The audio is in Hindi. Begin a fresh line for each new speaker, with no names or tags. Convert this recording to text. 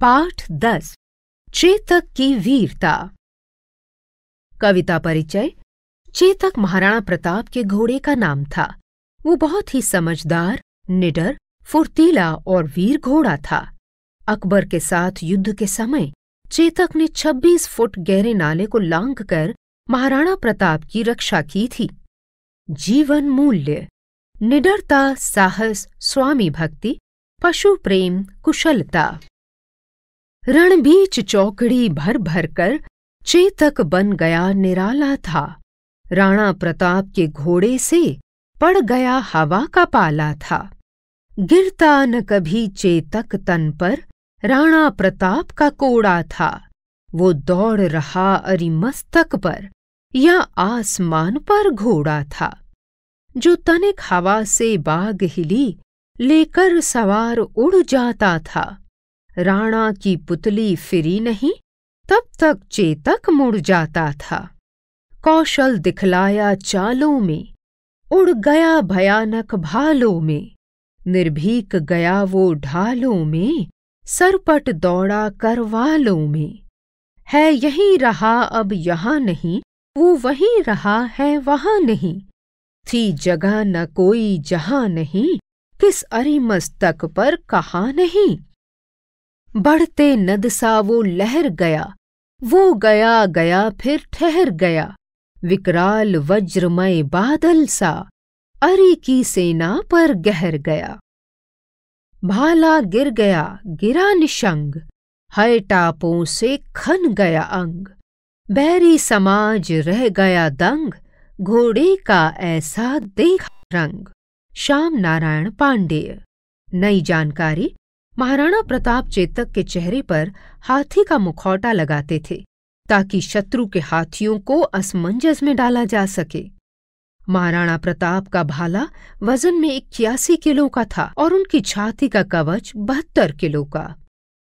पाठ दस चेतक की वीरता कविता परिचय चेतक महाराणा प्रताप के घोड़े का नाम था वो बहुत ही समझदार निडर फुर्तीला और वीर घोड़ा था अकबर के साथ युद्ध के समय चेतक ने 26 फुट गहरे नाले को लांग कर महाराणा प्रताप की रक्षा की थी जीवन मूल्य निडरता साहस स्वामी भक्ति पशु प्रेम कुशलता रणबीच चौकड़ी भर भर कर चेतक बन गया निराला था राणा प्रताप के घोड़े से पड़ गया हवा का पाला था गिरता न कभी चेतक तन पर राणा प्रताप का कोड़ा था वो दौड़ रहा अरिमस्तक पर या आसमान पर घोड़ा था जो तनिक हवा से बाग हिली लेकर सवार उड़ जाता था राणा की पुतली फिरी नहीं तब तक चेतक मुड़ जाता था कौशल दिखलाया चालों में उड़ गया भयानक भालों में निर्भीक गया वो ढालों में सरपट दौड़ा करवालों में है यहीं रहा अब यहाँ नहीं वो वहीं रहा है वहाँ नहीं थी जगह न कोई जहाँ नहीं किस अरिमस्तक पर कहा नहीं बढ़ते नद सा वो लहर गया वो गया गया फिर ठहर गया विकराल वज्रमय बादल सा अरी की सेना पर गहर गया भाला गिर गया गिरा निशंग हय टापों से खन गया अंग बैरी समाज रह गया दंग घोड़े का ऐसा देखा रंग श्याम नारायण पांडेय नई जानकारी महाराणा प्रताप चेतक के चेहरे पर हाथी का मुखौटा लगाते थे ताकि शत्रु के हाथियों को असमंजस में डाला जा सके महाराणा प्रताप का भाला वजन में इक्यासी किलो का था और उनकी छाती का कवच बहत्तर किलो का